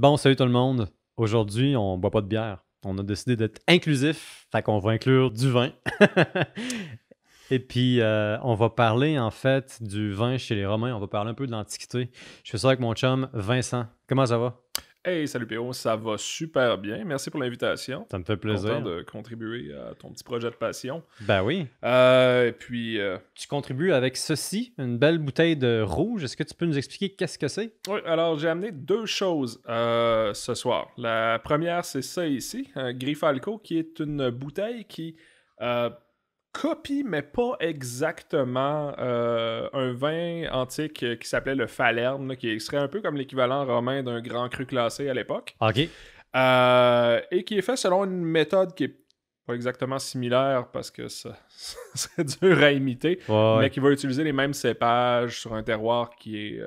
Bon, salut tout le monde. Aujourd'hui, on boit pas de bière. On a décidé d'être inclusif, fait qu'on va inclure du vin. Et puis, euh, on va parler en fait du vin chez les Romains. On va parler un peu de l'Antiquité. Je fais ça avec mon chum Vincent. Comment ça va? Hey, salut Péo, ça va super bien. Merci pour l'invitation. Ça me fait plaisir. de contribuer à ton petit projet de passion. Ben oui. Euh, et puis. Euh, tu contribues avec ceci, une belle bouteille de rouge. Est-ce que tu peux nous expliquer qu'est-ce que c'est? Oui, alors j'ai amené deux choses euh, ce soir. La première, c'est ça ici, un Grifalco, qui est une bouteille qui copie, mais pas exactement euh, un vin antique euh, qui s'appelait le Falerne, qui serait un peu comme l'équivalent romain d'un grand cru classé à l'époque. OK. Euh, et qui est fait selon une méthode qui est pas exactement similaire parce que ça, serait dur à imiter, mais qui va utiliser les mêmes cépages sur un terroir qui est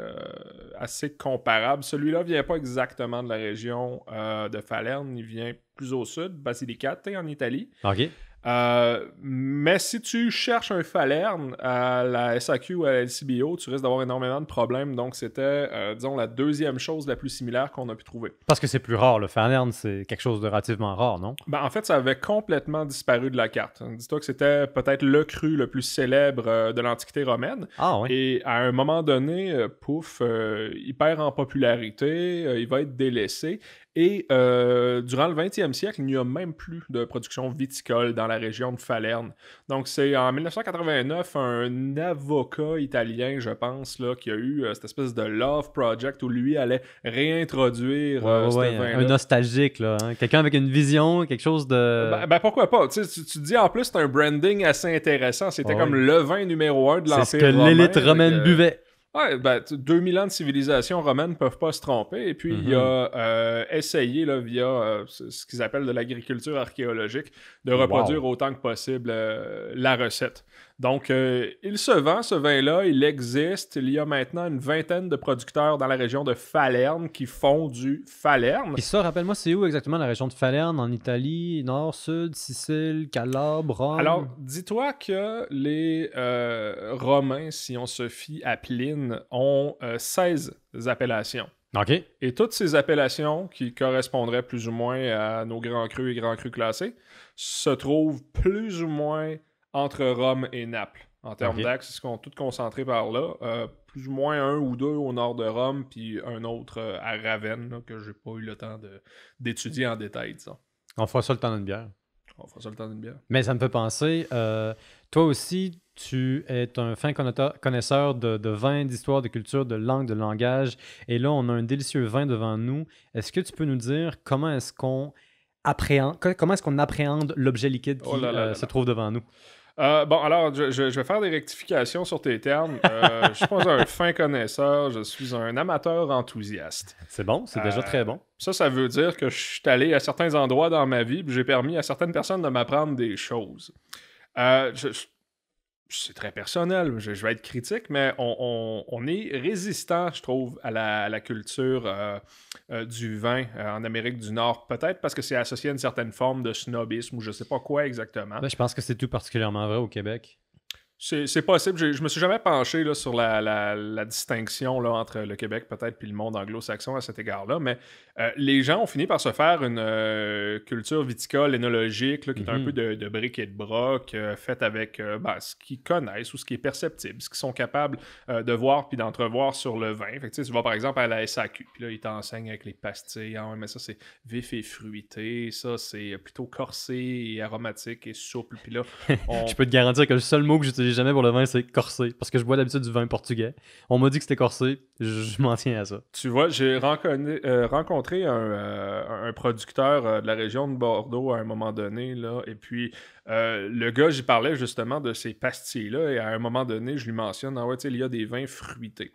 assez comparable. Celui-là vient pas exactement de la région de Falerne, il vient plus au sud, Basilicate hein, en Italie. OK. Euh, mais si tu cherches un Falerne à la SAQ ou à la LCBO, tu risques d'avoir énormément de problèmes. Donc, c'était, euh, disons, la deuxième chose la plus similaire qu'on a pu trouver. Parce que c'est plus rare. Le Falerne, c'est quelque chose de relativement rare, non? Ben, en fait, ça avait complètement disparu de la carte. Dis-toi que c'était peut-être le cru le plus célèbre euh, de l'Antiquité romaine. Ah, Et à un moment donné, pouf, il perd en popularité, il va être délaissé. Et euh, durant le 20e siècle, il n'y a même plus de production viticole dans la région de Falerne. Donc, c'est en 1989, un avocat italien, je pense, là, qui a eu euh, cette espèce de Love Project où lui allait réintroduire euh, un nostalgique, là, hein. quelqu'un avec une vision, quelque chose de. Ben, ben pourquoi pas? Tu, dis en plus, c'est un branding assez intéressant. C'était ah comme le vin numéro un de l'Empire. C'est ce que l'élite romaine buvait. Ouais, 2000 ben, ans de civilisation romaine ne peuvent pas se tromper. Et puis, il a mhm. euh, essayé, via euh, ce qu'ils appellent de l'agriculture archéologique, de reproduire autant que possible euh, la recette. Donc, euh, il se vend, ce vin-là, il existe. Il y a maintenant une vingtaine de producteurs dans la région de Falerne qui font du Falerne. Et ça, rappelle-moi, c'est où exactement la région de Falerne en Italie, nord, sud, Sicile, Calabre, Rome? Alors, dis-toi que les euh, Romains, si on se fie à Pline, ont 16 euh, appellations. OK. Et toutes ces appellations qui correspondraient plus ou moins à nos grands crus et grands crus classés se trouvent plus ou moins entre Rome et Naples en termes d'axes. Ils sont tous concentrés par là. Euh, plus ou moins un ou deux au nord de Rome, puis un autre euh, à Ravenne, que j'ai pas eu le temps d'étudier en détail, On fera ça le temps d'une bière. On fera ça le temps d'une bière. Mais ça me fait penser, euh, toi aussi, tu es un fin connaisseur de, de vin, d'histoire, de culture, de langue, de langage. Et là, on a un délicieux vin devant nous. Est-ce que tu peux nous dire comment est-ce qu'on appréhende, comment est-ce qu'on appréhende l'objet liquide qui oh se trouve devant nous? Euh, bon, alors, je, vais faire des rectifications sur tes termes. Euh, je suis pas un fin connaisseur, je suis un amateur enthousiaste. C'est bon, c'est déjà euh, très bon. Ça, ça veut dire que je suis allé à certains endroits dans ma vie, j'ai permis à certaines personnes de m'apprendre des choses. Euh, je, c'est très personnel, je, vais être critique, mais on, est résistant, je trouve, à la, culture euh, euh, du vin euh, en Amérique du Nord. Peut-être parce que c'est associé à une certaine forme de snobisme ou je ne sais pas quoi exactement. Ben, je pense que c'est tout particulièrement vrai au Québec. C'est possible. Je, je, me suis jamais penché là, sur la, la, distinction là, entre le Québec peut-être puis le monde anglo-saxon à cet égard-là, mais euh, les gens ont fini par se faire une euh, culture viticole, énologique, qui est un mm-hmm. peu de, de briques et de broc, euh, faite avec ben, ce qu'ils connaissent ou ce qui est perceptible, ce qu'ils sont capables de voir puis d'entrevoir sur le vin. Fait tu vas par exemple à la SAQ, puis là, ils t'enseignent avec les pastilles. Ah, mais ça, c'est vif et fruité. Ça, c'est plutôt corsé et aromatique et souple. Puis là, je peux te garantir que le seul mot que j'utilise jamais pour le vin, c'est corsé. Parce que je bois d'habitude du vin portugais. On m'a dit que c'était corsé. Je, m'en tiens à ça. Tu vois, j'ai euh, rencontré, un, euh, producteur euh, de la région de Bordeaux à un moment donné. Là, et puis, le gars, j'y parlais justement de ces pastilles-là. Et à un moment donné, je lui mentionne Ah ouais, tu sais, il y a des vins fruités.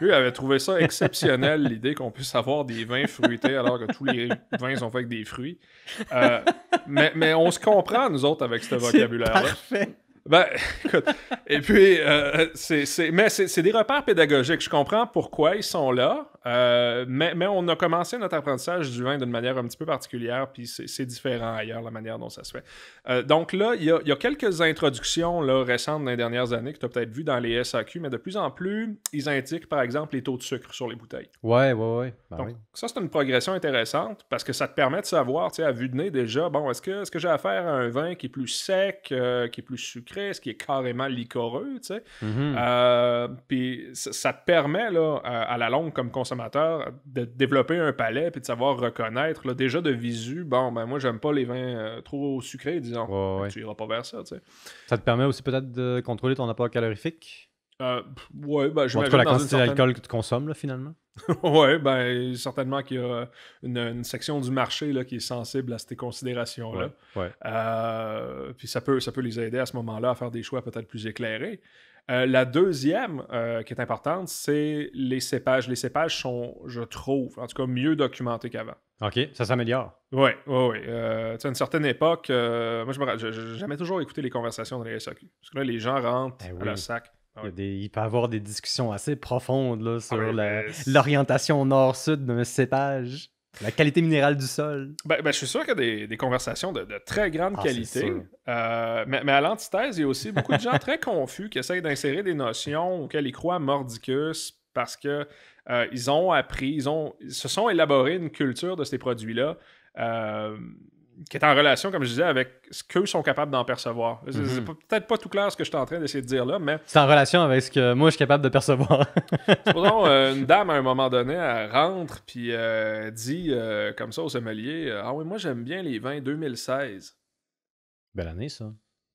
Lui avait trouvé ça exceptionnel, l'idée qu'on puisse avoir des vins fruités alors que tous les vins sont faits avec des fruits. mais, mais, on se comprend, nous autres, avec ce vocabulaire-là. Ben, écoute, et puis, euh, c'est, mais c'est, des repères pédagogiques. Je comprends pourquoi ils sont là. Euh, mais, mais, on a commencé notre apprentissage du vin d'une manière un petit peu particulière, puis c'est différent ailleurs la manière dont ça se fait. Euh, donc là, il y, a quelques introductions là, récentes dans les dernières années que tu as peut-être vu dans les SAQ, mais de plus en plus, ils indiquent par exemple les taux de sucre sur les bouteilles. Ouais, ouais, ouais. Ben donc, oui. ça, c'est une progression intéressante parce que ça te permet de savoir, tu sais, à vue de nez déjà, bon, est-ce que, est -ce que j'ai affaire à un vin qui est plus sec, euh, qui est plus sucré, ce qui est carrément licoreux, tu sais? Mm-hmm. puis ça, te permet là, à, la longue comme consommateur consommateur de développer un palais puis de savoir reconnaître. Là, déjà de visu, bon, ben moi, j'aime pas les vins euh, trop sucrés, disons. Tu iras pas vers ça, tu sais. Ça te permet aussi peut-être de contrôler ton apport calorifique? Euh, ouais, ben, je En tout la quantité d'alcool que tu consommes, finalement. ouais ben, certainement qu'il y a une, section du marché là, qui est sensible à ces considérations-là. Euh, puis ça peut, ça peut les aider à ce moment-là à faire des choix peut-être plus éclairés. Euh, la deuxième euh, qui est importante, c'est les cépages. Les cépages sont, je trouve, en tout cas, mieux documentés qu'avant. OK, ça s'améliore. Oui, oui, oui. Euh, à une certaine époque, euh, moi, jamais toujours écouté les conversations dans les SAQ. Parce que là, les gens rentrent ben à la sac. Ah il, peut y avoir des discussions assez profondes ah sur ben, l'orientation nord-sud d'un cépage. La qualité minérale du sol. Ben, ben, je suis sûr qu'il y a des, conversations de, très grande ah, qualité. Euh, mais, à l'antithèse, il y a aussi beaucoup de gens très confus qui essayent d'insérer des notions auxquelles ils croient mordicus parce qu'ils euh, ont appris, ils, ont, se sont élaborés une culture de ces produits-là. Euh, qui est en relation, comme je disais, avec ce qu'eux sont capables d'en percevoir. C'est mhm. peut-être pas tout clair ce que je suis en train d'essayer de dire là, mais. C'est en relation avec ce que moi je suis capable de percevoir. Supposons, euh, une dame à un moment donné, elle rentre puis euh, dit euh, comme ça au sommelier Ah oui, moi j'aime bien les vins 2016. Belle année, ça.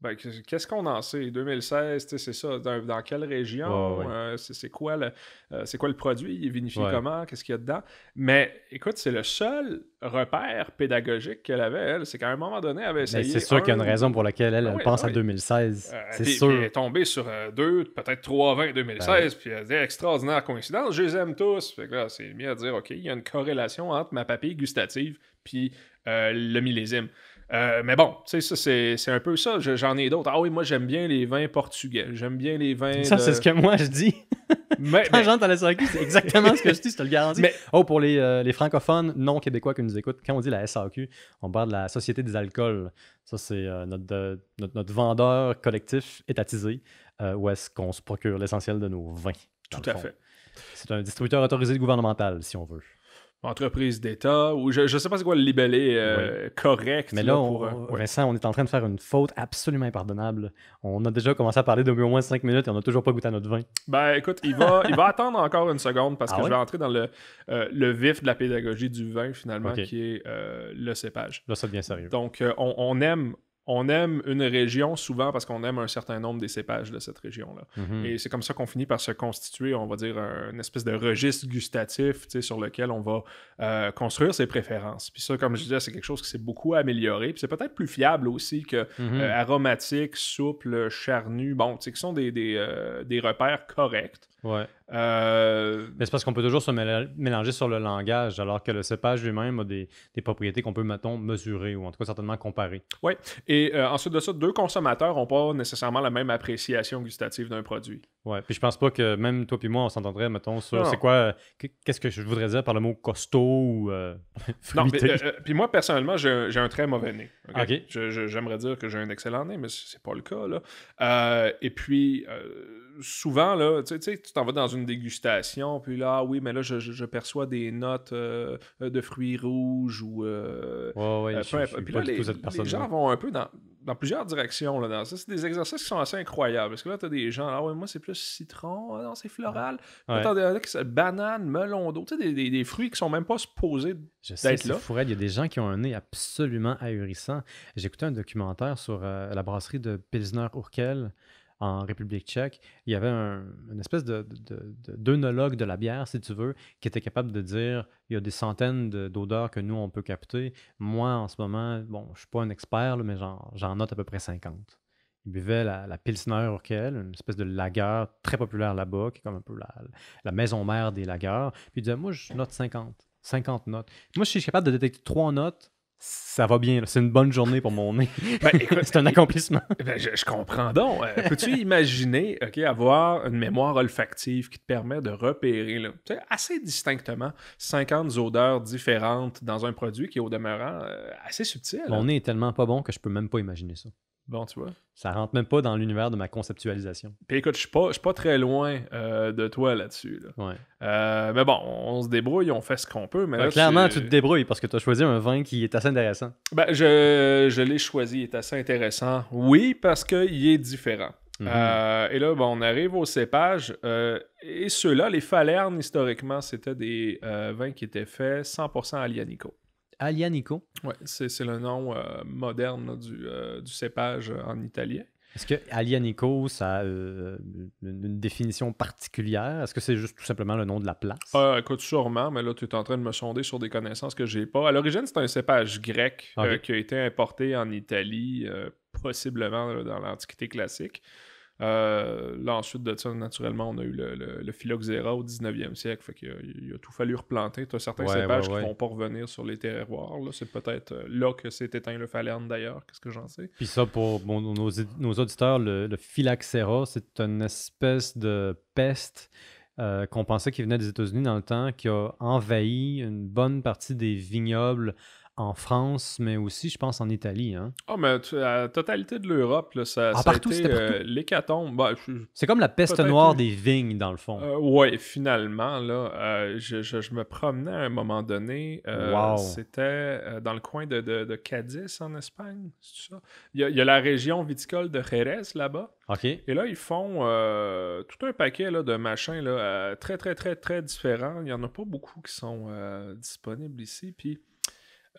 Ben, qu'est-ce qu'on en sait? 2016, c'est ça. Dans, quelle région? Euh, euh, c'est quoi, le, produit? Il est vinifié comment? Qu'est-ce qu'il y a dedans? Mais écoute, c'est le seul repère pédagogique qu'elle avait, elle. C'est qu'à un moment donné, elle avait ben, essayé. C'est sûr qu'il y a une raison pour laquelle elle, ah pense ah à 2016. Euh, c'est sûr. elle est tombée sur deux, peut-être trois vins 2016. Ben puis elle dit extraordinaire coïncidence, je les aime tous. Fait que là, c'est mieux à dire OK, il y a une corrélation entre ma papille gustative puis le millésime. Euh, mais bon, tu sais, c'est un peu ça. J'en ai d'autres. Ah oui, moi, j'aime bien les vins portugais. J'aime bien les vins. Ça, c'est ce que moi, je dis. Mais, Quand mais... la SAQ, c'est exactement ce que je dis, je te le garantis. Mais... Oh, pour les, euh, les, francophones non québécois qui nous écoutent, quand on dit la SAQ, on parle de la Société des alcools. Ça, c'est euh, notre, notre, vendeur collectif étatisé où est-ce qu'on se procure l'essentiel de nos vins. Tout à fait. C'est un distributeur autorisé gouvernemental, si on veut entreprise d'État, ou je ne sais pas c'est quoi le libellé euh, correct. Mais là, pour, on, euh, on est en train de faire une faute absolument impardonnable. On a déjà commencé à parler depuis au moins cinq minutes et on n'a toujours pas goûté à notre vin. Ben écoute, il va, il va attendre encore une seconde parce ah que je vais entrer dans le, euh, le vif de la pédagogie du vin finalement, qui est le cépage. Là, ça devient sérieux. Donc, on, aime, on aime une région souvent parce qu'on aime un certain nombre des cépages de cette région-là. Mhm. Et c'est comme ça qu'on finit par se constituer, on va dire, une espèce de registre gustatif sur lequel on va euh, construire ses préférences. Puis ça, comme je disais, c'est quelque chose qui s'est beaucoup amélioré. Puis c'est peut-être plus fiable aussi que mhm. euh, aromatique, souple, charnu, bon, qui sont des, des, euh, des repères corrects. Ouais. Euh, mais c'est parce qu'on peut toujours se mélanger sur le langage, alors que le cépage lui-même a des, propriétés qu'on peut, mettons, mesurer ou en tout cas certainement comparer. Oui. Et euh, ensuite de ça, deux consommateurs n'ont pas nécessairement la même appréciation gustative d'un produit. Oui. Puis je pense pas que même toi puis moi, on s'entendrait, mettons, sur c'est quoi, qu'est-ce que je voudrais dire par le mot costaud ou euh, fruité. Non, puis moi, personnellement, j'ai un très mauvais nez. OK. J'aimerais dire que j'ai un excellent nez, mais c'est pas le cas, là. et puis souvent, là, tu sais, t'en vas dans une dégustation, puis là, ah oui, mais là, je, perçois des notes euh, de fruits rouges ou. Euh, ouais, ouais, euh, puis les, gens vont un peu dans, plusieurs directions. Là, dans ça. C'est des exercices qui sont assez incroyables. Parce que là, tu as des gens, ah ouais, moi, c'est plus citron, ah non, c'est floral. banane, melon d'eau, tu sais, des, fruits qui sont même pas supposés je sais, là. il y a des gens qui ont un nez absolument ahurissant. J'ai écouté un documentaire sur la brasserie de Pilsner Urquell en République tchèque, il y avait une espèce de, d'œnologue de, la bière, si tu veux, qui était capable de dire il y a des centaines d'odeurs que nous, on peut capter. Moi, en ce moment, bon, je ne suis pas un expert, mais j'en, note à peu près 50. Il buvait la, Pilsner Urquell, une espèce de lagueur très populaire là-bas, qui est comme un peu la, maison mère des lagueurs. Puis il disait Moi, je note 50, 50 notes. Moi, je suis capable de détecter trois notes, ça va bien. C'est une bonne journée pour mon nez. Ben, c'est un accomplissement. Ben, je, comprends donc. Euh, peux-tu imaginer avoir une mémoire olfactive qui te permet de repérer assez distinctement 50 odeurs différentes dans un produit qui est au demeurant euh, assez subtil? Mon nez est tellement pas bon que je peux même pas imaginer ça. Bon, tu vois. Ça rentre même pas dans l'univers de ma conceptualisation. Puis écoute, je suis pas, très loin euh, de toi là-dessus. Euh, mais bon, on se débrouille, on fait ce qu'on peut. Mais clairement, tu... te débrouilles parce que tu as choisi un vin qui est assez intéressant. Ben, je, je l'ai choisi, il est assez intéressant. Oui, parce qu'il est différent. Mhm. Euh, et là, on arrive au cépage. et ceux-là, les Falernes, historiquement, c'était des vins qui étaient faits 100% alianico. Alianico. Oui, c'est le nom euh, moderne du, euh, du, cépage euh, en italien. Est-ce que Alianico, ça a une définition particulière? Est-ce que c'est juste tout simplement le nom de la place? Ah, écoute, sûrement, mais là, tu es en train de me sonder sur des connaissances que j'ai pas. À l'origine, c'est un cépage grec qui a été importé en Italie, possiblement dans l'Antiquité classique. Euh, là, ensuite de ça, naturellement, on a eu le, le, phylloxéra au 19e siècle. Fait qu'il il a tout fallu replanter. Tu certains cépages qui vont pas revenir sur les terroirs. Là. C'est peut-être euh, là que s'est éteint le phalerne d'ailleurs. Qu'est-ce que j'en sais? Puis ça, pour nos, auditeurs, le, le phylloxéra, c'est une espèce de peste euh, qu'on pensait qu'il venait des États-Unis dans le temps, qui a envahi une bonne partie des vignobles en France, mais aussi, je pense, en Italie. Hein. Ah, mais la totalité de l'Europe, là, ça, ah, partout, euh, l'hécatombe. Bah, c'est comme la peste noire des vignes, dans le fond. Euh, oui, finalement, là, euh, je, me promenais à un moment donné. Wow. C'était dans le coin de, Cadiz, en Espagne, c'est ça? Il y, a, la région viticole de Jerez, là-bas. OK. Et là, ils font tout un paquet là, de machins là, très, très, très, très différents. Il n'y en a pas beaucoup qui sont disponibles ici, puis...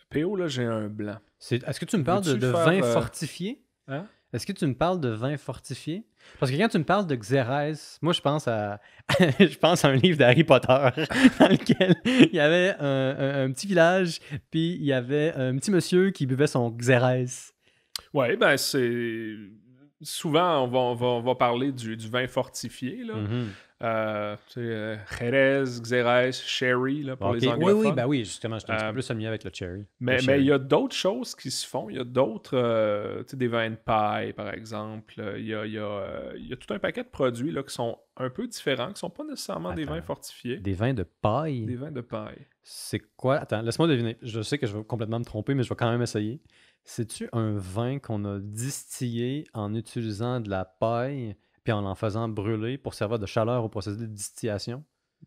PO, là, j'ai un blanc. Est-ce que tu me parles de, vin euh, fortifié? Hein? Est-ce que tu me parles de vin fortifié? Parce que quand tu me parles de Xérès, moi je pense à je pense à un livre d'Harry Potter dans lequel il y avait un, petit village, puis il y avait un petit monsieur qui buvait son Xérès. Ouais, ben c'est souvent on va, va, parler du, vin fortifié. Là. Mhm. Euh, euh, Jerez, Xerez, Sherry là, pour ah, les anglophones. Oui, oui, ben oui, justement, je un euh, peu plus ami avec le Cherry. Mais, il y a d'autres choses qui se font. Il y a d'autres, euh, tu sais, des vins de paille, par exemple. Il y a, il y a, y a tout un paquet de produits là, qui sont un peu différents, qui ne sont pas nécessairement des vins fortifiés. Des vins de paille? Des vins de paille. C'est quoi? Attends, laisse-moi deviner. Je sais que je vais complètement me tromper, mais je vais quand même essayer. C'est-tu un vin qu'on a distillé en utilisant de la paille puis en en faisant brûler pour servir de chaleur au processus de distillation.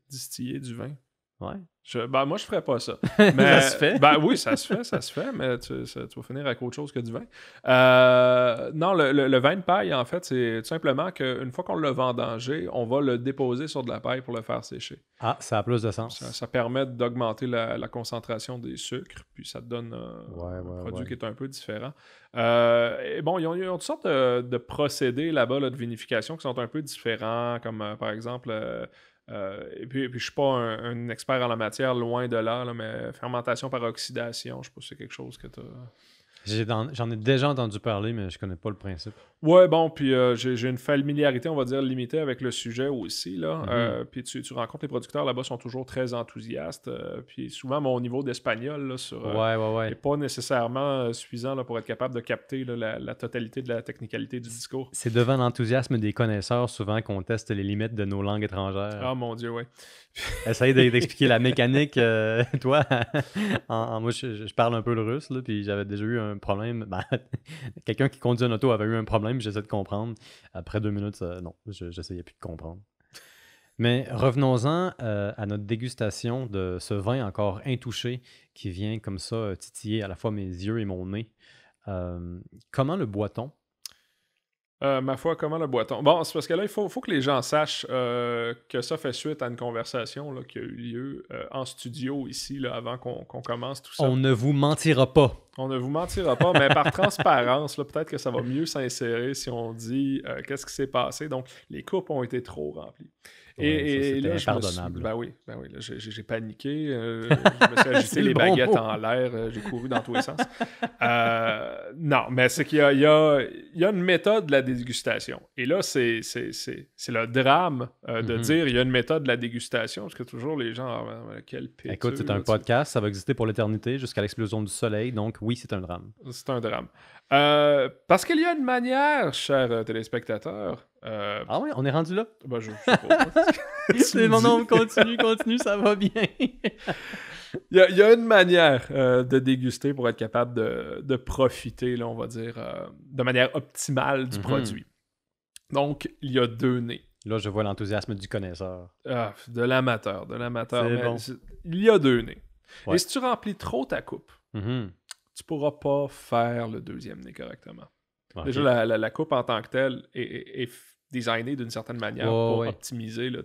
Distiller du vin. Ouais. Je, ne ben, moi, je ferais pas ça. Mais, ça se fait. Ben oui, ça se fait, ça se fait, mais tu, vas finir avec autre chose que du vin. Euh, non, le, vin de paille, en fait, c'est tout simplement qu'une fois qu'on l'a vendangé, on va le déposer sur de la paille pour le faire sécher. Ah, ça a plus de sens. Ça, permet d'augmenter la, concentration des sucres, puis ça te donne euh, un, produit qui est un peu différent. Euh, et bon, il y a toutes sortes de, procédés là-bas de vinification qui sont un peu différents, comme par exemple euh, et, puis, je ne suis pas un, expert en la matière, loin de là, mais fermentation par oxydation, je sais pas c'est quelque chose que tu J'en ai déjà entendu parler, mais je connais pas le principe. Oui, bon, puis euh, j'ai une familiarité, on va dire, limitée avec le sujet aussi. Mhm. Euh, puis tu, tu, rencontres les producteurs là-bas, sont toujours très enthousiastes. Euh, puis souvent, mon niveau d'espagnol sur n'est pas nécessairement suffisant là, pour être capable de capter la, totalité de la technicalité du discours. C'est devant l'enthousiasme des connaisseurs souvent qu'on teste les limites de nos langues étrangères. Ah mon Dieu, oui. Essaye d'expliquer la mécanique, euh, toi. moi, je, parle un peu le russe, là, puis j'avais déjà eu un problème. Ben, quelqu'un qui conduit un auto avait eu un problème, j'essaie de comprendre. Après deux minutes, non, j'essayais plus de comprendre. Mais revenons-en euh, à notre dégustation de ce vin encore intouché qui vient comme ça euh, titiller à la fois mes yeux et mon nez. comment le boit-on euh, ma foi, comment le boiton. Bon, c'est parce que là, il faut, que les gens sachent euh, que ça fait suite à une conversation là, qui a eu lieu euh, en studio ici, là, avant qu'on commence tout ça. On ne vous mentira pas. On ne vous mentira pas, mais par transparence, peut-être que ça va mieux s'insérer si on dit qu'est-ce qui s'est passé. Donc, les coupes ont été trop remplies et, et là, impardonnable. ben oui, ben j'ai paniqué. Euh, je me suis agité les baguettes en l'air. Euh, j'ai couru dans tous les sens. Euh, non, mais c'est qu'il y, y, y, a une méthode de la dégustation. Et là, c'est le drame de mm-hmm. dire il y a une méthode de la dégustation, parce que toujours les gens, ah, ben, Écoute, c'est un podcast, ça va exister pour l'éternité jusqu'à l'explosion du soleil. Donc oui, c'est un drame. C'est un drame. parce qu'il y a une manière, chers téléspectateurs, euh, ah ouais, on est rendu là? Bah, je, sais continue, continue, ça va bien. Il y, a une manière euh, de déguster pour être capable de, profiter, là, on va dire, euh, de manière optimale du mhm. produit. Donc, il y a deux nez. Là, je vois l'enthousiasme du connaisseur. Ah, de l'amateur, de l'amateur. Il y a deux nez. Et si tu remplis trop ta coupe, tu mhm. ne tu pourras pas faire le deuxième nez correctement. Déjà, la, coupe en tant que telle est, designée d'une certaine manière pour optimiser. Là,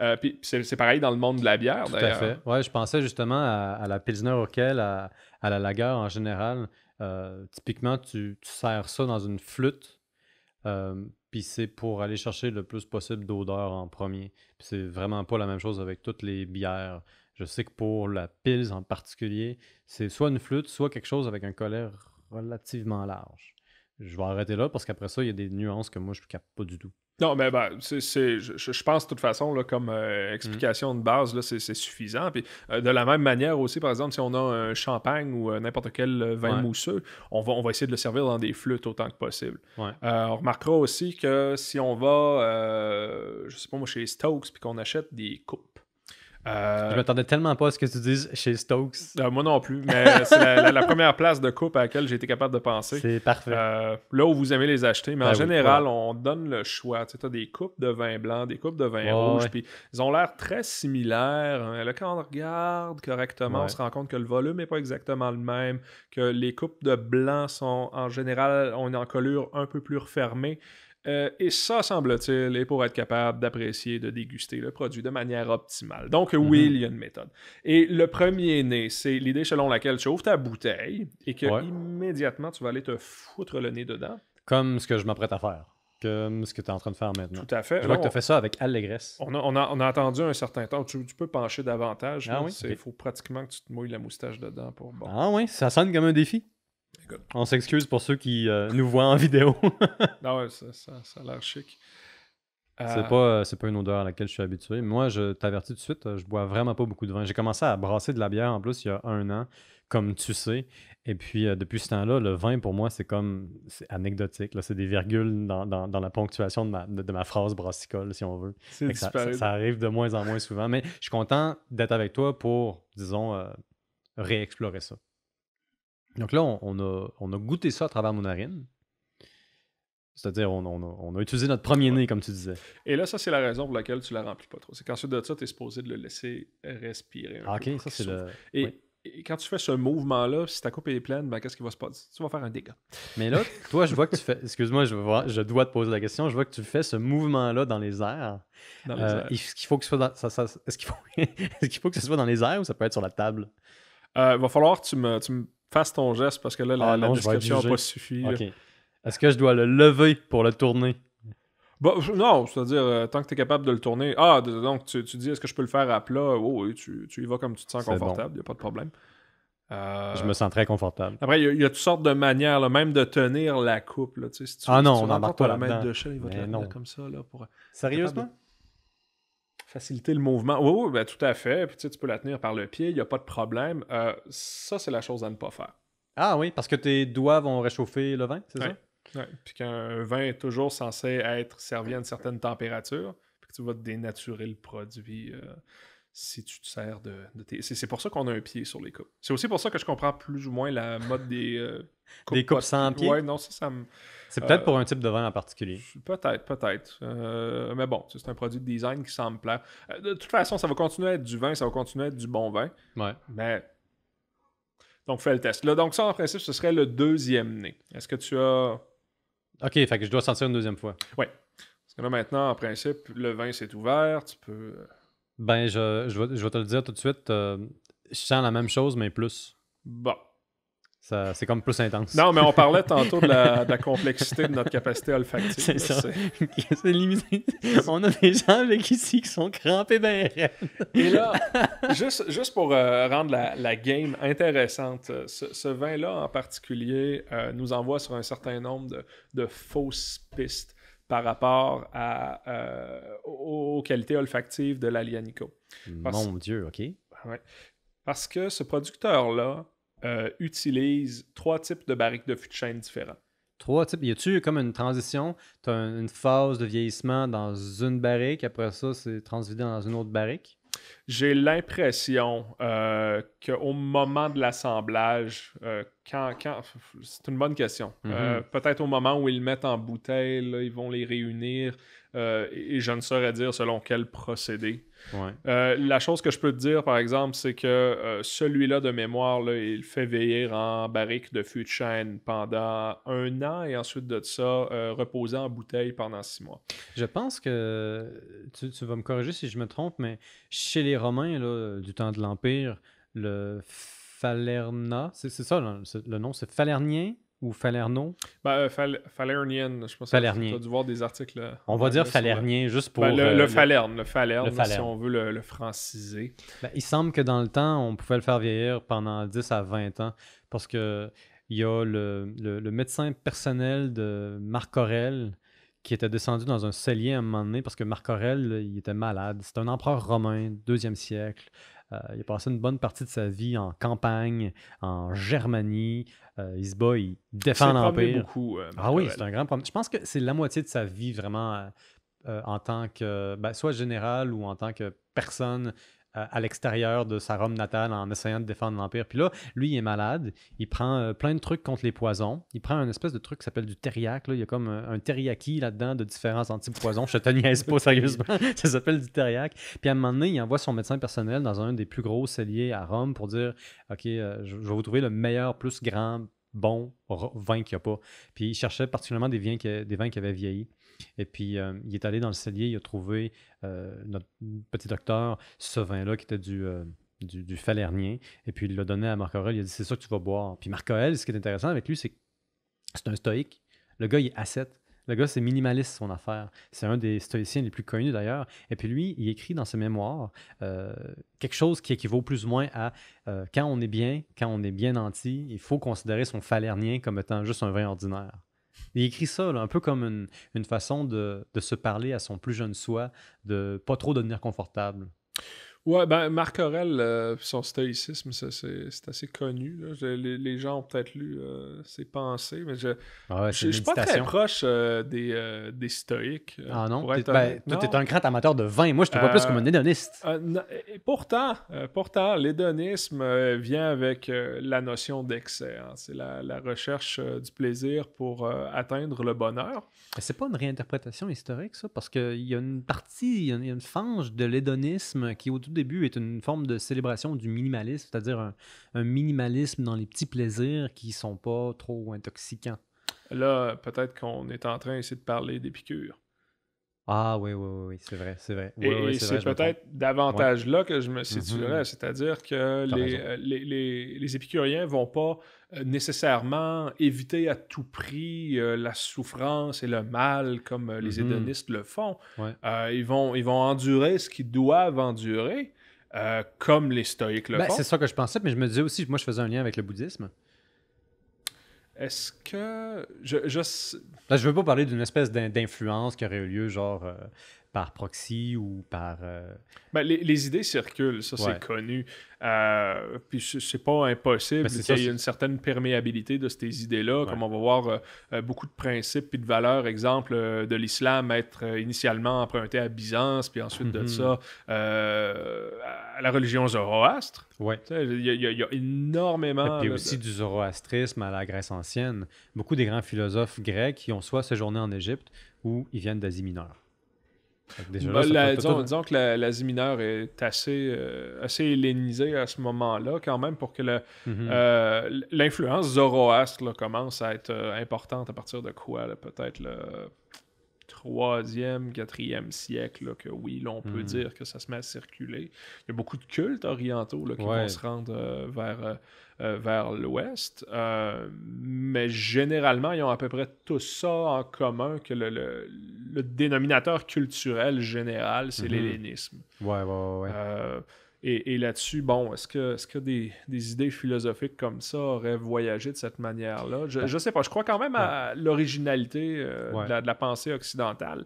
euh, puis c'est, pareil dans le monde de la bière, Tout à fait. Ouais, je pensais justement à, la Pilsner auquel, à, la Lager en général. Euh, typiquement, tu, tu, sers ça dans une flûte, euh, puis c'est pour aller chercher le plus possible d'odeur en premier. Puis c'est vraiment pas la même chose avec toutes les bières. Je sais que pour la Pils en particulier, c'est soit une flûte, soit quelque chose avec un collet relativement large je vais arrêter là parce qu'après ça, il y a des nuances que moi, je ne capte pas du tout. Non, mais ben, c'est, je, pense de toute façon, là, comme euh, explication de base, c'est, suffisant. Puis, euh, de la même manière aussi, par exemple, si on a un champagne ou euh, n'importe quel vin mousseux, on va, on va essayer de le servir dans des flûtes autant que possible. on remarquera aussi que si on va, je sais pas moi, chez Stokes, puis qu'on achète des coupes euh, je m'attendais tellement pas à ce que tu dises chez Stokes. Euh, moi non plus, mais c'est la, première place de coupe à laquelle j'ai été capable de penser. C'est parfait. Euh, là où vous aimez les acheter, mais ben en général, on donne le choix. Tu as des coupes de vin blanc, des coupes de vin rouge, puis ils ont l'air très similaires. Hein. Là, quand on regarde correctement, on se rend compte que le volume n'est pas exactement le même, que les coupes de blanc sont en général, ont une encolure un peu plus refermée. Euh, et ça, semble-t-il, est pour être capable d'apprécier, de déguster le produit de manière optimale. Donc, mhm. oui, il y a une méthode. Et le premier nez, c'est l'idée selon laquelle tu ouvres ta bouteille et que immédiatement tu vas aller te foutre le nez dedans. Comme ce que je m'apprête à faire. Comme ce que tu es en train de faire maintenant. Tout à fait. Je vois que tu as fait ça avec allégresse. On a, attendu un certain temps. Tu, peux pencher davantage. Ah Il faut pratiquement que tu te mouilles la moustache dedans pour. Bon. Ah oui, ça sonne comme un défi. On s'excuse pour ceux qui euh, nous voient en vidéo. non, ben ça, a l'air chic. C'est euh, pas, euh, pas une odeur à laquelle je suis habitué. Moi, je t'avertis tout de suite, je bois vraiment pas beaucoup de vin. J'ai commencé à brasser de la bière en plus il y a un an, comme tu sais. Et puis, depuis ce temps-là, le vin, pour moi, c'est comme c'est anecdotique. C'est des virgules dans, la ponctuation de ma, phrase brassicole, si on veut. ça, arrive de moins en moins souvent. Mais je suis content d'être avec toi pour, disons, réexplorer ça. Donc là, on, a, goûté ça à travers nos narines. C'est-à-dire, on, a utilisé notre premier nez, comme tu disais. Et là, ça, c'est la raison pour laquelle tu la remplis pas trop. C'est qu'ensuite de ça, tu es supposé de le laisser respirer. Ah, ça, c'est le. Et, quand tu fais ce mouvement-là, si ta coupe est pleine, ben, qu'est-ce qui va se passer Tu vas faire un dégât. Mais là, toi, je vois que tu fais. Excuse-moi, je, je dois te poser la question. Je vois que tu fais ce mouvement-là dans les airs. Dans les euh, airs. est-ce qu'il faut, que ce soit dans... que soit dans les airs ou ça peut être sur la table Il euh, va falloir que tu me Fasse ton geste parce que là, la, n'a ah pas suffi. Est-ce que je dois le lever pour le tourner? Bah, non, c'est-à-dire, euh, tant que tu es capable de le tourner. Ah, donc tu, dis, est-ce que je peux le faire à plat? Oh, oui, tu, tu y vas comme tu te sens confortable, il n'y a pas de problème. Euh, je me sens très confortable. Après, il y, a toutes sortes de manières, même de tenir la coupe. si tu, ah non, on tu parle pas la main de il va te la mettre comme ça. Là, pour... Sérieusement? Faciliter le mouvement. Oui, oui, ben, tout à fait. tu, peux la tenir par le pied, il n'y a pas de problème. Euh, ça, c'est la chose à ne pas faire. Ah oui, parce que tes doigts vont réchauffer le vin, c'est ça? Puis qu'un vin est toujours censé être servi à une certaine température, puis tu vas dénaturer le produit. Euh, si tu te sers de, de tes... C'est pour ça qu'on a un pied sur les coupes. C'est aussi pour ça que je comprends plus ou moins la mode des euh, Des coupes sans pied? non, ça, ça C'est peut-être euh, pour un type de vin en particulier. Peut-être, peut-être. Euh, mais bon, c'est un produit de design qui semble plaire. de toute façon, ça va continuer à être du vin, ça va continuer à être du bon vin. Ouais. Mais... Donc, fais le test. Là, donc ça, en principe, ce serait le deuxième nez. Est-ce que tu as... OK, fait que je dois sentir une deuxième fois. Oui. Parce que là, maintenant, en principe, le vin s'est ouvert, tu peux ben, je, vais, te le dire tout de suite. Euh, je sens la même chose, mais plus. Bon. c'est comme plus intense. Non, mais on parlait tantôt de la, complexité de notre capacité olfactive. C'est ça. limité. On a des gens avec ici qui sont crampés rêve. Et là, juste, pour euh, rendre la, game intéressante, euh, ce, vin-là en particulier nous envoie sur un certain nombre de fausses pistes par rapport euh, aux, qualités olfactives de l'Alianico. Mon Dieu, OK. Parce que ce producteur-là euh, utilise trois types de barriques de fût de chêne différents. Trois types. Y a-tu comme une transition Tu as une phase de vieillissement dans une barrique, après ça, c'est transvidé dans une autre barrique j'ai l'impression euh, qu'au moment de l'assemblage, euh, quand, c'est une bonne question. Euh, mm-hmm. Peut-être au moment où ils mettent en bouteille, ils vont les réunir. Euh, et, je ne saurais dire selon quel procédé. Euh, la chose que je peux te dire, par exemple, c'est que euh, celui-là de mémoire, il fait veiller en barrique de fût de chêne pendant un an et ensuite de ça, reposer reposant en bouteille pendant six mois. Je pense que tu, vas me corriger si je me trompe, mais chez les Romains du temps de l'Empire, le Falerna, c'est ça le nom, c'est Falernien ou Falernon? Bah ben, euh, je pense Falernien. tu as dû voir des articles. Euh, on va dire Falernien, juste pour... Ben, euh, le, le, Falerne, le si on veut le, franciser. Ben, il semble que dans le temps, on pouvait le faire vieillir pendant 10 à 20 ans, parce que il y a le, le médecin personnel de Marc Aurel qui était descendu dans un cellier à un moment donné, parce que Marc Aurel, il était malade. C'est un empereur romain, deuxième siècle. Euh, il a passé une bonne partie de sa vie en campagne, en Germanie. Euh, il se bat, il défend l'Empire. beaucoup. Euh, ah oui, c'est un grand problème. Je pense que c'est la moitié de sa vie vraiment en tant que, ben, soit général ou en tant que personne à l'extérieur de sa Rome natale en essayant de défendre l'Empire. Puis là, lui, il est malade. Il prend euh, plein de trucs contre les poisons. Il prend un espèce de truc qui s'appelle du teriac. Il y a comme un, un là-dedans de différents antipoisons. Je te niaise pas sérieusement. ça s'appelle du teriac. Puis à un moment donné, il envoie son médecin personnel dans un des plus gros celliers à Rome pour dire, OK, euh, je, je vais vous trouver le meilleur, plus grand bon vin qu'il n'y a pas. Puis il cherchait particulièrement des vins, qui, des vins qui avaient vieilli. Et puis euh, il est allé dans le cellier, il a trouvé, euh, notre petit docteur, ce vin-là qui était du. Euh, du, Falernien, et puis il l'a donné à Marc Aurel. Il a dit C'est ça que tu vas boire. Puis Marc Aurel, ce qui est intéressant avec lui, c'est que c'est un stoïque. Le gars, il est ascète. Le gars, c'est minimaliste son affaire. C'est un des stoïciens les plus connus d'ailleurs. Et puis lui, il écrit dans ses mémoires euh, quelque chose qui équivaut plus ou moins à euh, quand on est bien, quand on est bien anti, il faut considérer son falernien comme étant juste un vrai ordinaire. Il écrit ça un peu comme une, façon de, se parler à son plus jeune soi, de pas trop devenir confortable. Ouais, ben Marc Aurel, euh, son stoïcisme, c'est assez connu. Là. Les, gens ont peut-être lu euh, ses pensées, mais je ah suis pas très proche euh, des, des, stoïques. ah non? Tu ben, un grand amateur de vin. Moi, je te pas plus comme un hédoniste. et pourtant, pourtant l'hédonisme vient avec la notion d'excès. C'est la, la, recherche du plaisir pour atteindre le bonheur. C'est pas une réinterprétation historique, ça? Parce qu'il y a une partie, il y, a une fange de l'hédonisme qui est au début est une forme de célébration du minimalisme, c'est-à-dire un, minimalisme dans les petits plaisirs qui sont pas trop intoxicants. Là, peut-être qu'on est en train ici de parler des piqûres. Ah oui, oui, oui, c'est vrai, c'est vrai. Oui, c'est peut-être davantage là que je me mhm. situerais, c'est-à-dire que euh, les, épicuriens ne vont pas euh, nécessairement éviter à tout prix euh, la souffrance et le mal comme les mhm. hédonistes le font. ils, vont, ils vont endurer ce qu'ils doivent endurer, comme les stoïques le ben, font. C'est ça que je pensais, mais je me disais aussi, moi je faisais un lien avec le bouddhisme. Est-ce que. Je, je... Là, je veux pas parler d'une espèce d'influence qui aurait eu lieu, genre, euh, par proxy ou par. Euh, ben, les, les, idées circulent, ça c'est connu. Euh, puis c'est pas impossible ben, il y a une certaine perméabilité de ces idées-là, comme on va voir euh, beaucoup de principes puis de valeurs, exemple de l'islam être initialement emprunté à Byzance, puis ensuite de mhm. ça à la religion zoroastre. Ouais. Il y, a énormément. Puis aussi du zoroastrisme à la Grèce ancienne. Beaucoup des grands philosophes grecs, qui ont soit séjourné en Égypte ou ils viennent d'Asie mineure. Bah, disons, que l'Asie mineure est assez, euh, assez hellénisée à ce moment-là, quand même, pour que mhm. euh, l'influence zoroastre commence à être euh, importante à partir de quoi Peut-être le 3e, 4e siècle, que oui, l'on peut mhm. dire que ça se met à circuler. Il y a beaucoup de cultes orientaux qui vont se rendre vers euh, vers l'ouest. Euh, mais généralement, ils ont à peu près tout ça en commun que le, dénominateur culturel général, c'est mhm. l'hellénisme. Ouais, ouais, ouais. Euh, et, là-dessus, bon, est-ce que, est que des, idées philosophiques comme ça auraient voyagé de cette manière-là? Je, ne ben sais pas. Je crois quand même à l'originalité de, la pensée occidentale.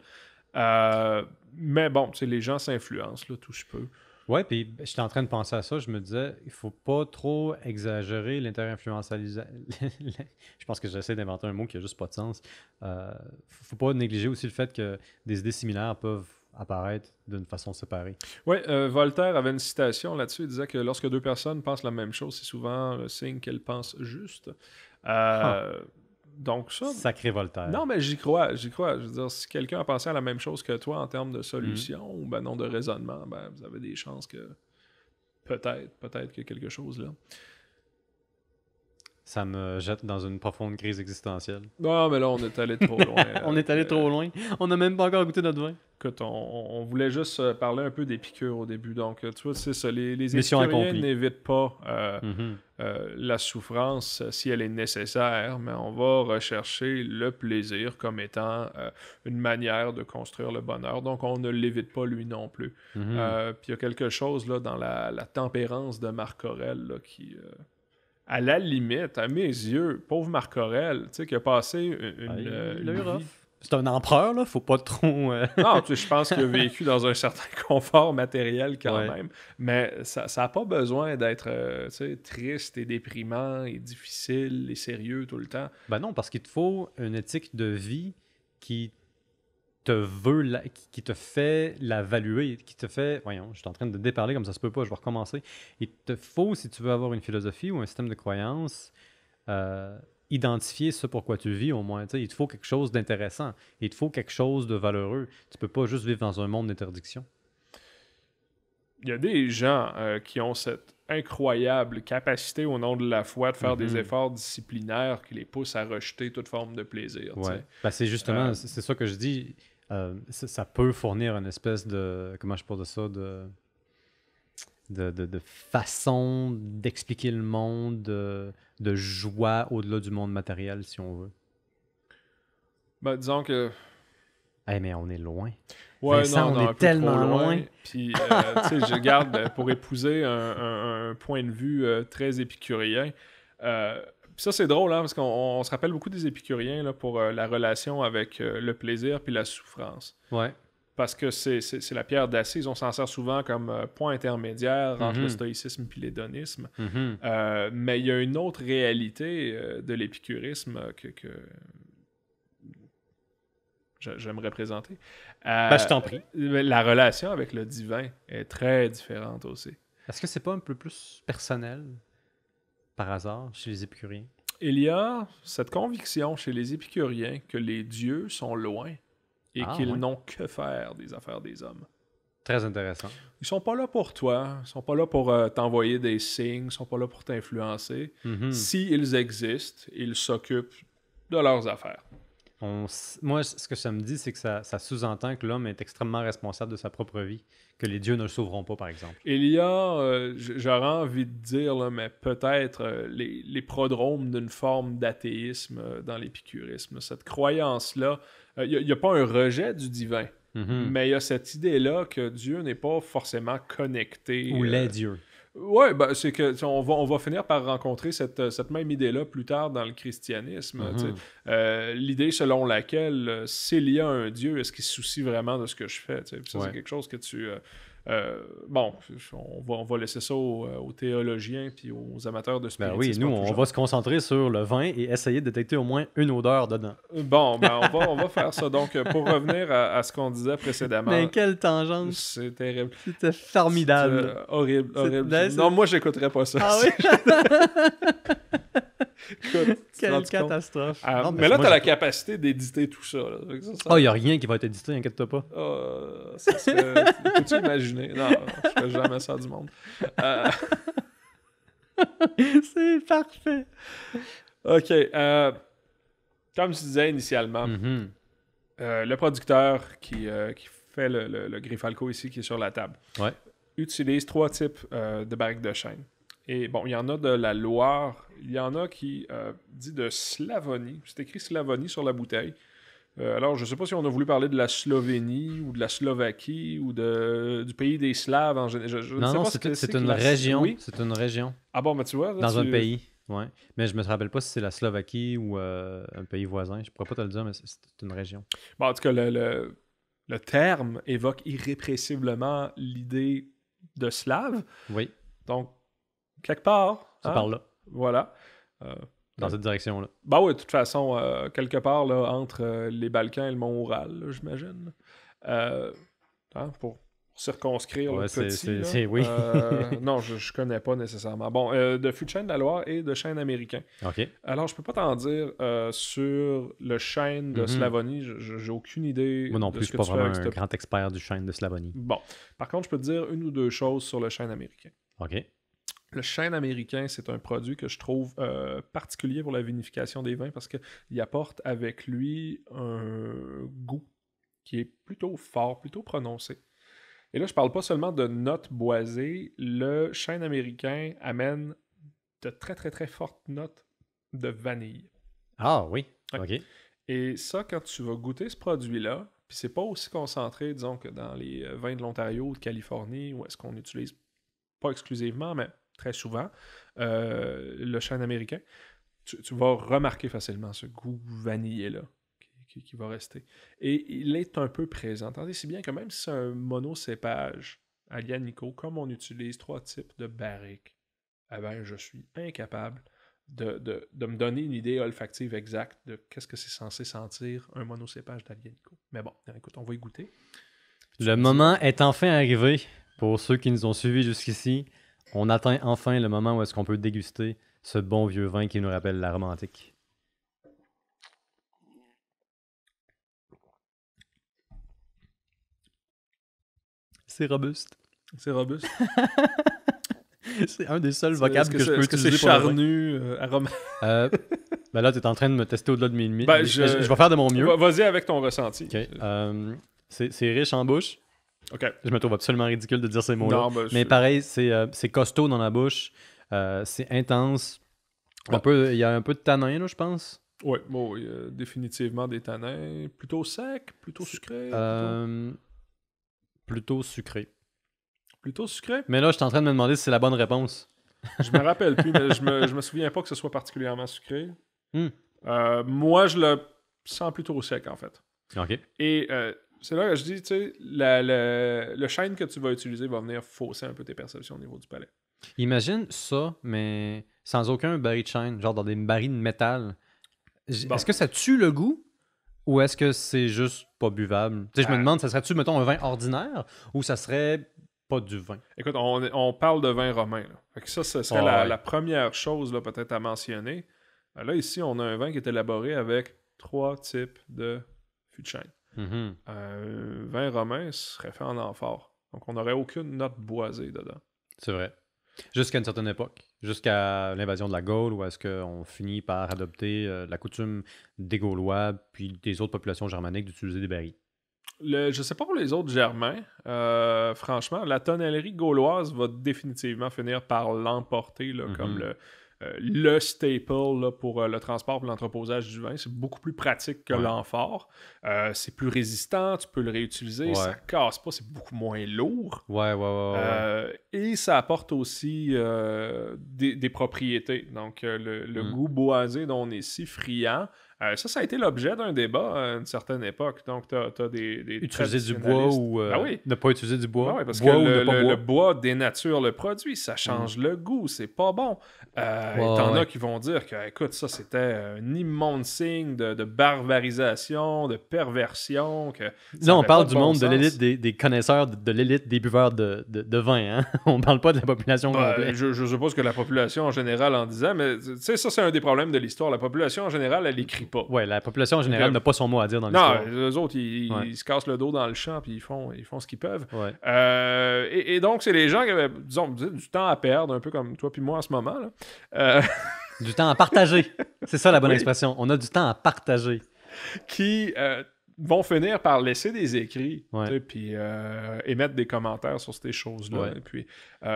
mais bon, les gens s'influencent, là, tout peu. peu. Oui, puis ben, j'étais en train de penser à ça. Je me disais, il faut pas trop exagérer linter je pense que j'essaie d'inventer un mot qui n'a juste pas de sens. Il euh, faut pas négliger aussi le fait que des idées similaires peuvent apparaître d'une façon séparée. Oui, euh, Voltaire avait une citation là-dessus. Il disait que lorsque deux personnes pensent la même chose, c'est souvent le signe qu'elles pensent juste. Euh, ah donc ça. Sacré Voltaire. Non, mais j'y crois, j'y crois. Je veux dire, si quelqu'un a pensé à la même chose que toi en termes de solution mm. ou ben non de raisonnement, ben vous avez des chances que peut-être, peut-être que quelque chose là ça me jette dans une profonde crise existentielle. Non, mais là, on est allé trop loin. on est allé trop euh, loin. On n'a même pas encore goûté notre vin. Écoute, on, voulait juste euh, parler un peu des piqûres au début. Donc, euh, tu vois, c'est ça. Les, les n'évitent pas mhm. la souffrance si elle est nécessaire, mais on va rechercher le plaisir comme étant une manière de construire le bonheur. Donc, on ne l'évite pas lui non plus. Mhm. Puis, il y a quelque chose là, dans la, tempérance de Marc Aurel qui à la limite, à mes yeux, pauvre Marc Aurel, tu sais, qui a passé une, ah, euh, C'est un empereur, là, faut pas trop. Euh, non, tu sais, je pense qu'il a vécu dans un certain confort matériel quand même, mais ça n'a pas besoin d'être euh, triste et déprimant et difficile et sérieux tout le temps. Ben non, parce qu'il te faut une éthique de vie qui te veut, qui te fait la valuer, qui te fait, voyons, je suis en train de déparler comme ça se peut pas, je vais recommencer. Il te faut, si tu veux avoir une philosophie ou un système de croyance, euh, identifier ce pourquoi tu vis au moins. il te faut quelque chose d'intéressant, il te faut quelque chose de valeureux. Tu peux pas juste vivre dans un monde d'interdiction. Il y a des gens euh, qui ont cette incroyable capacité au nom de la foi de faire des mm-hmm. efforts disciplinaires qui les poussent à rejeter toute forme de plaisir. Ouais. Ben, c'est justement, euh, c'est ça que je dis. Euh, ça, peut fournir une espèce de. Comment je parle de ça De, de, façon d'expliquer le monde, de, de joie au-delà du monde matériel, si on veut. Ben, disons que. Eh mais on est loin. Ouais, on est tellement loin. Puis, euh, tu sais, je garde ben, pour épouser un, point de vue euh, très épicurien ça, c'est drôle, hein, parce qu'on se rappelle beaucoup des épicuriens là, pour euh, la relation avec euh, le plaisir puis la souffrance. Ouais. Parce que c'est la pierre d'assise. On s'en sert souvent comme euh, point intermédiaire entre mhm. le stoïcisme puis l'hédonisme. Mhm. mais il y a une autre réalité de l'épicurisme que, que j'aimerais présenter. Ben, je t'en prie. Ben, la relation avec le divin est très différente aussi. Est-ce que c'est pas un peu plus personnel? par hasard chez les Épicuriens? Il y a cette conviction chez les Épicuriens que les dieux sont loin et ah, qu'ils n'ont que faire des affaires des hommes. Très intéressant. Ils sont pas là pour toi, ils sont pas là pour euh, t'envoyer des signes, ils sont pas là pour t'influencer. Mhm. Si ils existent, ils s'occupent de leurs affaires moi, ce que ça me dit, c'est que ça, sous-entend que l'homme est extrêmement responsable de sa propre vie, que les dieux ne le sauveront pas, par exemple. Il y a, euh, j'aurais envie de dire, mais peut-être euh, les, prodromes d'une forme d'athéisme euh, dans l'épicurisme. Cette croyance-là, il n'y a, pas un rejet du divin, mm-hmm. mais il y a cette idée-là que Dieu n'est pas forcément connecté. Ou les dieux. Oui, ben, c'est que on va, finir par rencontrer euh, cette, même idée-là plus tard dans le christianisme. Mm-hmm. Euh, l'idée selon laquelle euh, s'il y a un Dieu, est-ce qu'il se soucie vraiment de ce que je fais? C'est quelque chose que tu, euh, bon, on va, on va, laisser ça aux, euh, théologiens puis aux amateurs de spiritisme. Ben oui, nous, on va se concentrer sur le vin et essayer de détecter au moins une odeur dedans. Euh, bon, ben on va, on va faire ça. Donc, pour revenir à, ce qu'on disait précédemment. Mais quelle tangente! C'est terrible. C'était formidable. horrible, horrible. Non, hein? moi, j'écouterais pas ça. Ah oui? Quelle catastrophe. Ah, mais, là, tu as la capacité d'éditer tout ça. Oh, il n'y a rien qui va être édité, inquiète-toi pas. Ah, euh, Peux-tu imaginer? Non, je fais jamais ça du monde. Euh. C'est parfait. OK. Euh, comme te disais initialement, mhm. euh, le producteur qui, euh, qui fait le, le, Griffalco ici, qui est sur la table, utilise trois types de barriques de chaîne. Et bon, il y en a de la Loire, il y en a qui euh, dit de Slavonie. C'est écrit Slavonie sur la bouteille. Euh, alors, je ne sais pas si on a voulu parler de la Slovénie ou de la Slovaquie ou de, du pays des Slaves en général. non, non, c'est une, région. C'est une région. Ah bon, mais tu vois. Dans un pays. Oui, mais je me rappelle pas si c'est la Slovaquie ou euh, un pays voisin. Je pourrais pas te le dire, mais c'est une région. Bon, en tout cas, le, le, le terme évoque irrépressiblement l'idée de slave. Oui. Donc, quelque part. ça hein? parle là. Voilà. Euh, dans cette direction-là. Bah ben oui, de toute façon, euh, quelque part, là, entre euh, les Balkans et le Mont Oural, j'imagine. hein, pour circonscrire le petit. C'est, oui. non, je, ne connais pas nécessairement. Bon, de futchaine de la Loire et de chêne américain. OK. Alors, je peux pas t'en dire sur le chêne de mm-hmm. Slavonie. Je Slavonie. J'ai aucune idée. Moi non plus, je ne suis pas vraiment un grand expert du chêne de Slavonie. Bon. Par contre, je peux te dire une ou deux choses sur le chêne américain. OK. Le chêne américain, c'est un produit que je trouve euh, particulier pour la vinification des vins parce qu'il apporte avec lui un goût qui est plutôt fort, plutôt prononcé. Et là, je parle pas seulement de notes boisées. Le chêne américain amène de très, très, très fortes notes de vanille. Ah oui, OK. Et ça, quand tu vas goûter ce produit-là, puis c'est pas aussi concentré, disons, que dans les euh, vins de l'Ontario ou de Californie, où est-ce qu'on utilise pas exclusivement, mais très souvent, euh, le chêne américain, tu, vas remarquer facilement ce goût vanillé-là qui, va rester. Et il est un peu présent. Tandis si bien que même si c'est un monocépage à comme on utilise trois types de barriques, eh ben, je suis incapable de, me donner une idée olfactive exacte de qu'est-ce que c'est censé sentir un monocépage d'Alienico. Mais bon, eh, écoute, on va y goûter. Le moment est enfin arrivé pour ceux qui nous ont suivis jusqu'ici. On atteint enfin le moment où est-ce qu'on peut déguster ce bon vieux vin qui nous rappelle la romantique. C'est robuste. C'est robuste. c'est un des seuls vocables que, je peux utiliser. C'est charnu, euh, arôme. Euh, ben là, tu es en train de me tester au-delà de mes limites. Ben, je... vais faire de mon mieux. Vas-y avec ton ressenti. Euh, c'est riche en bouche. Je me trouve absolument ridicule de dire ces mots-là. mais pareil, euh, c'est costaud dans la bouche, euh, c'est intense. Il y a un peu de tanin, là, je pense. Oui, bon, y a définitivement des tanins. Plutôt sec, plutôt sucré. Euh, plutôt... sucré. Plutôt sucré. Mais là, je suis en train de me demander si c'est la bonne réponse. je me rappelle plus, mais je me, me souviens pas que ce soit particulièrement sucré. Hmm. moi, je le sens plutôt sec, en fait. OK. Et c'est là que je dis, tu sais, le chaîne que tu vas utiliser va venir fausser un peu tes perceptions au niveau du palais. Imagine ça, mais sans aucun baril de genre dans des barils de métal. Est-ce que ça tue le goût ou est-ce que c'est juste pas buvable? Tu sais, je me ah. demande, ça serait-tu, mettons, un vin ordinaire ou ça serait pas du vin? Écoute, on, on parle de vin romain. ça, ce serait la, première chose peut-être à mentionner. Euh, là, ici, on a un vin qui est élaboré avec trois types de fûts de Mhm. Un euh, vin romain serait fait en amphore. Donc, on n'aurait aucune note boisée dedans. C'est vrai. Jusqu'à une certaine époque, jusqu'à l'invasion de la Gaule, où est-ce qu'on finit par adopter euh, la coutume des Gaulois puis des autres populations germaniques d'utiliser des barils. Le, je sais pas pour les autres Germains. Euh, franchement, la tonnellerie gauloise va définitivement finir par l'emporter comme mhm. le, euh, le staple pour euh, le transport et l'entreposage du vin. C'est beaucoup plus pratique que l'enfort. l'amphore. Euh, c'est plus résistant, tu peux le réutiliser, ça casse pas, c'est beaucoup moins lourd. Ouais, ouais, ouais. et ça apporte aussi des, propriétés. Donc, le, mm. goût boisé dont on est si friand euh, ça, ça a été l'objet d'un débat à une certaine époque. Donc, tu as, des. utiliser du bois ou euh, ah ne pas utiliser du bois. Ah oui, parce que le, bois. dénature le produit, ça mm. change le goût, c'est pas bon. Euh, y T'en a qui vont dire que, écoute, ça, c'était un immonde signe de, barbarisation, de perversion. Que non on parle du monde de l'élite des, connaisseurs, de, l'élite des buveurs de, de, vin. On hein? on parle pas de la population ben, Je, suppose que la population en général en disait... mais tu sais, ça, c'est un des problèmes de l'histoire. La population en général, elle écrit pas. Oui, la population en général n'a pas son mot à dire dans l'histoire. Non, les autres, ils, se cassent le dos dans le champ puis ils font, ils font ce qu'ils peuvent. Euh, et, donc, c'est les gens qui avaient, disons, du temps à perdre, un peu comme toi puis moi en ce moment. Là. Euh, du temps à partager. c'est ça la bonne expression. On a du temps à partager. Qui. Euh, vont finir par laisser des écrits, et puis émettre des commentaires sur ces choses-là. Puis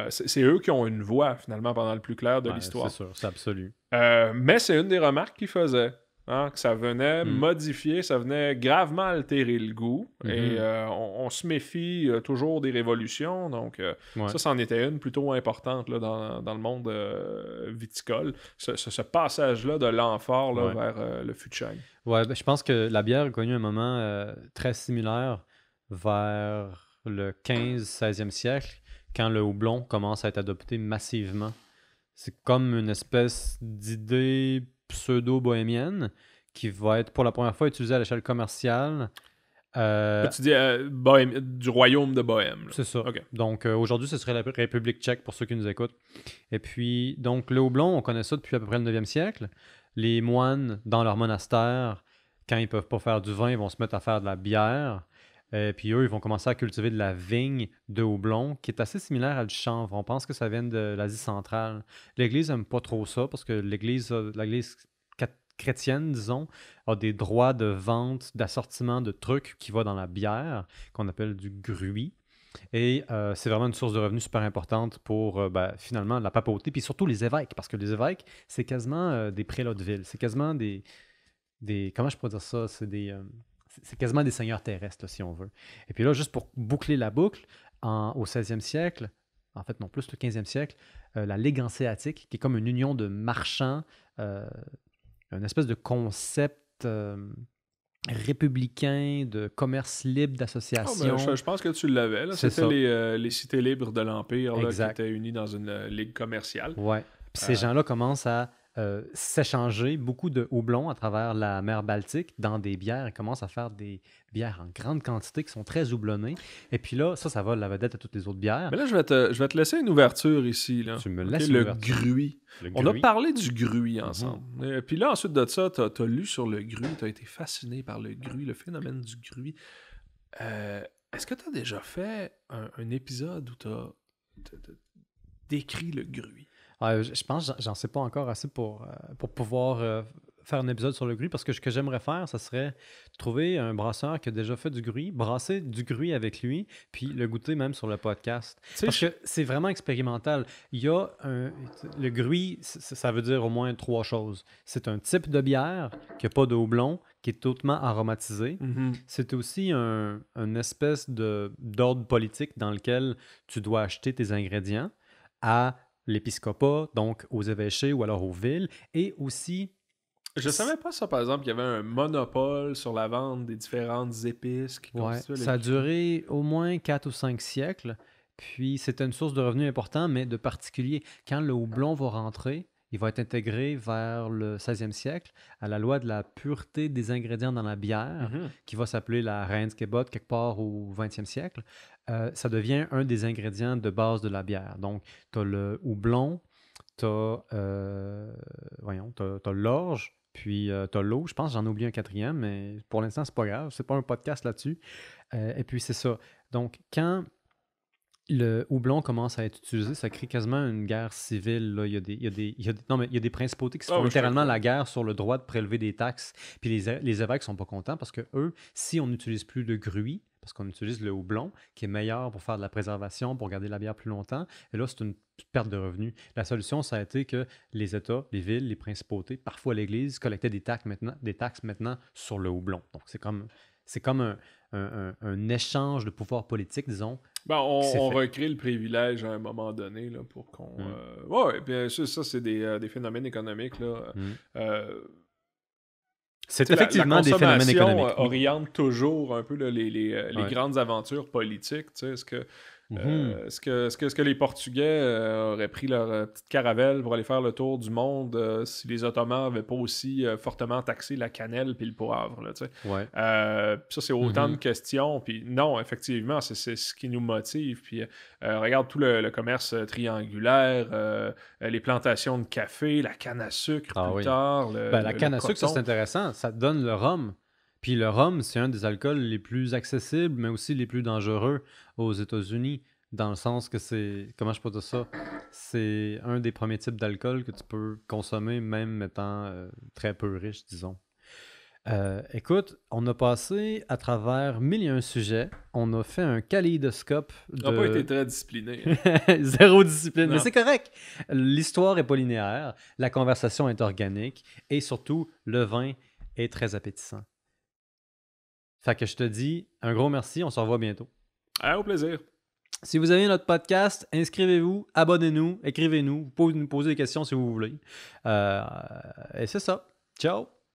c'est eux qui ont une voix finalement pendant le plus clair de l'histoire. C'est sûr, c'est absolu. mais c'est une des remarques qu'ils faisaient. Hein, que ça venait mm. modifier, ça venait gravement altérer le goût. Mm-hmm. Et euh, on, se méfie euh, toujours des révolutions. Donc, euh, ça, c'en était une plutôt importante là, dans, dans, le monde viticole. Ce, passage-là de l'amphore vers le fût de Ouais, ben, je pense que la bière a connu un moment très similaire vers le 15-16e siècle, quand le houblon commence à être adopté massivement. C'est comme une espèce d'idée pseudo-bohémienne qui va être pour la première fois utilisée à l'échelle commerciale. Euh, tu dis euh, du royaume de Bohème. C'est ça. Donc euh, aujourd'hui, ce serait la République tchèque pour ceux qui nous écoutent. Et puis, donc le houblon, on connaît ça depuis à peu près le 9e siècle. Les moines, dans leur monastère, quand ils peuvent pas faire du vin, ils vont se mettre à faire de la bière. Et euh, puis eux, ils vont commencer à cultiver de la vigne de houblon, qui est assez similaire à du chanvre. On pense que ça vient de l'Asie centrale. L'Église n'aime pas trop ça, parce que l'Église, l'Église chrétienne, disons, a des droits de vente, d'assortiment de trucs qui vont dans la bière, qu'on appelle du gruy. Et euh, c'est vraiment une source de revenus super importante pour euh, ben, finalement la papauté, puis surtout les évêques, parce que les évêques, c'est quasiment des prélats de ville, c'est quasiment des, des. Comment je pourrais dire ça C'est des c'est quasiment des seigneurs terrestres, si on veut. Et puis là, juste pour boucler la boucle, au 16e siècle, en fait non, plus le 15e siècle, euh, la Ligue hanséatique, qui est comme une union de marchands, euh, une espèce de concept euh, républicain de commerce libre ah, ben, d'association. je, pense que tu l'avais. C'était les, les, cités libres de l'Empire qui étaient unies dans une ligue commerciale. Ouais. ces gens-là commencent à euh, s'échanger beaucoup de houblon à travers la mer Baltique dans des bières. et commencent à faire des bières en grande quantité qui sont très houblonnées. Et puis là, ça, ça va la vedette à toutes les autres bières. Mais là, je vais te, laisser une ouverture ici. Là. Tu me laisses le, gruy. On a parlé du gruit mhm. ensemble. puis là, ensuite de ça, tu as, lu sur le gruy, tu as été fasciné par le gruy, le phénomène du gruit euh, Est-ce que tu as déjà fait un, épisode où tu décrit le gruit ah, je pense j'en sais pas encore assez pour, euh, pour pouvoir euh, faire un épisode sur le gruy parce que ce que j'aimerais faire, ça serait trouver un brasseur qui a déjà fait du gruy, brasser du gruy avec lui, puis le goûter même sur le podcast. parce que c'est vraiment expérimental. Il y le gruy, ça veut dire au moins trois choses. C'est un type de bière qui n'a pas de houblon, qui est hautement aromatisé. Mhm. C'est aussi un, une espèce d'ordre politique dans lequel tu dois acheter tes ingrédients à l'épiscopat, donc aux évêchés ou alors aux villes, et aussi je savais pas ça, par exemple, qu'il y avait un monopole sur la vente des différentes épices. Qui ouais, ça a duré au moins quatre ou cinq siècles. Puis c'était une source de revenus important, mais de particulier. Quand le houblon va rentrer, il va être intégré vers le 16e siècle à la loi de la pureté des ingrédients dans la bière, mhm. qui va s'appeler la Reinskebot quelque part au 20e siècle. Euh, ça devient un des ingrédients de base de la bière. Donc, tu as le houblon, tu as, euh, l'orge, puis euh, t'as tu as l'eau. Je pense j'en ai oublié un quatrième, mais pour l'instant, c'est pas grave. C'est pas un podcast là-dessus. et puis, c'est ça. Donc, quand le houblon commence à être utilisé, ça crée quasiment une guerre civile. Là. Il, y a des, il, y a des, non, mais il y a des principautés qui se ah font littéralement la guerre sur le droit de prélever des taxes. Puis les, les évêques sont pas contents parce que eux, si on n'utilise plus de gruy, parce qu'on utilise le houblon, qui est meilleur pour faire de la préservation, pour garder la bière plus longtemps. Et là, c'est une perte de revenus. La solution, ça a été que les États, les villes, les principautés, parfois l'Église, collectaient des taxes maintenant, des taxes maintenant sur le houblon. Donc, c'est comme, c'est comme un, un, échange de pouvoir politique, disons, ben, on, recrée le privilège à un moment donné là, pour qu'on. Mm. Euh, bien sûr, ça, c'est des, euh, des, phénomènes économiques. Mm. Euh, c'est effectivement des phénomènes économiques. oriente toujours un peu les, les, grandes aventures politiques. Est-ce que est-ce, euh, mhm. que, les Portugais euh, auraient pris leur euh, petite caravelle pour aller faire le tour du monde si les Ottomans n'avaient pas aussi fortement taxé la cannelle et le poivre? Là, ça, c'est autant mhm. de questions. Puis non, effectivement, c'est, ce qui nous motive. Puis regarde tout le, commerce triangulaire, les plantations de café, la canne à sucre ah plus tard. Ben, la canne à sucre, c'est intéressant. Ça donne le rhum. Puis le rhum, c'est un des alcools les plus accessibles, mais aussi les plus dangereux aux États-Unis, dans le sens que c'est, comment je peux dire ça, c'est un des premiers types d'alcool que tu peux consommer, même étant euh, très peu riche, disons. Euh, écoute, on a passé à travers mille et un sujets. On a fait un kaléidoscope. De... On n'a pas été très discipliné. Hein. Zéro discipline. Mais c'est correct. L'histoire est pas linéaire, la conversation est organique et surtout, le vin est très appétissant. Fait que je te dis un gros merci. On se revoit bientôt. Ah, au plaisir. Si vous avez notre podcast, inscrivez-vous, abonnez-nous, écrivez-nous. Vous pouvez nous poser des questions si vous voulez. Euh, et c'est ça. Ciao.